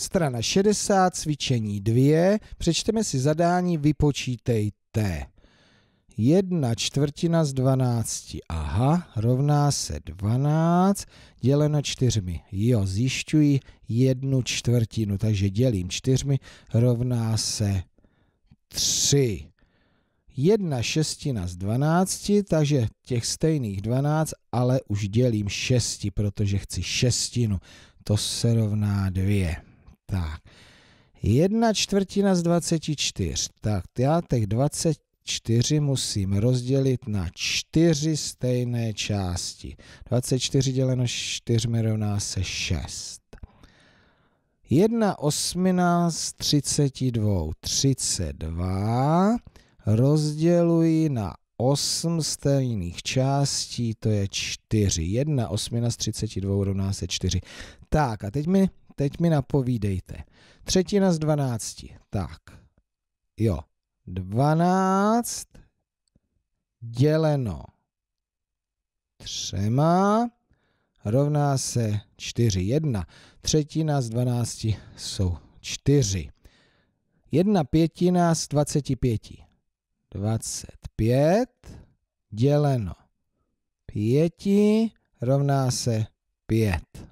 Strana 60, cvičení 2, přečteme si zadání, vypočítejte. 1 čtvrtina z 12, aha, rovná se 12, děleno 4, Jo, zjišťuji 1 čtvrtinu, takže dělím 4, rovná se 3. 1 šestina z 12, takže těch stejných 12, ale už dělím 6, protože chci šestinu. To se rovná 2. Tak, jedna čtvrtina z 24. Tak já těch 24 musím rozdělit na čtyři stejné části. 24 děleno 4 rovná se 6. Jedna osmina z 32, 32 rozděluji na 8 stejných částí, to je 4. 1 osmina z 32 rovná se 4. Tak a teď mi teď mi napovídejte. Třetina z dvanácti. Tak, jo. Dvanáct děleno třema rovná se čtyři. Jedna. Třetina z dvanácti jsou čtyři. Jedna pětina z dvaceti pěti. Dvacet pět děleno pěti rovná se pět.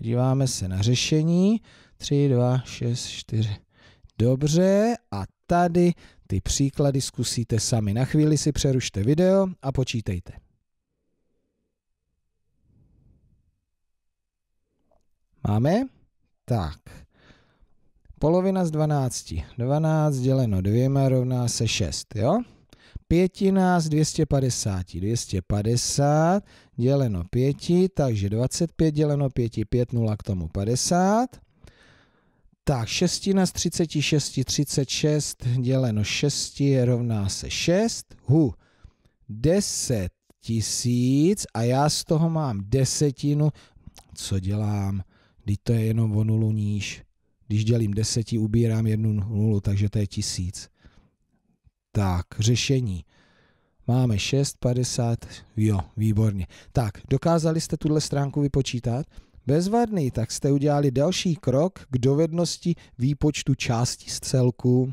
Díváme se na řešení. 3, 2, 6, 4. Dobře, a tady ty příklady zkusíte sami. Na chvíli si přerušte video a počítejte. Máme? Tak. Polovina z 12. 12 děleno dvěma rovná se 6, jo? pětina z 250. 250 děleno 5, takže 25 děleno 5, 5, 0 k tomu 50. Tak, šestina z 36, 36 děleno 6 je rovná se 6. Hu, 10 tisíc a já z toho mám desetinu. Co dělám? Když to je jenom o nulu níž. Když dělím deseti, ubírám jednu nulu, takže to je tisíc. Tak, řešení. Máme 6,50, jo, výborně. Tak, dokázali jste tuhle stránku vypočítat? Bezvadný, tak jste udělali další krok k dovednosti výpočtu části z celku.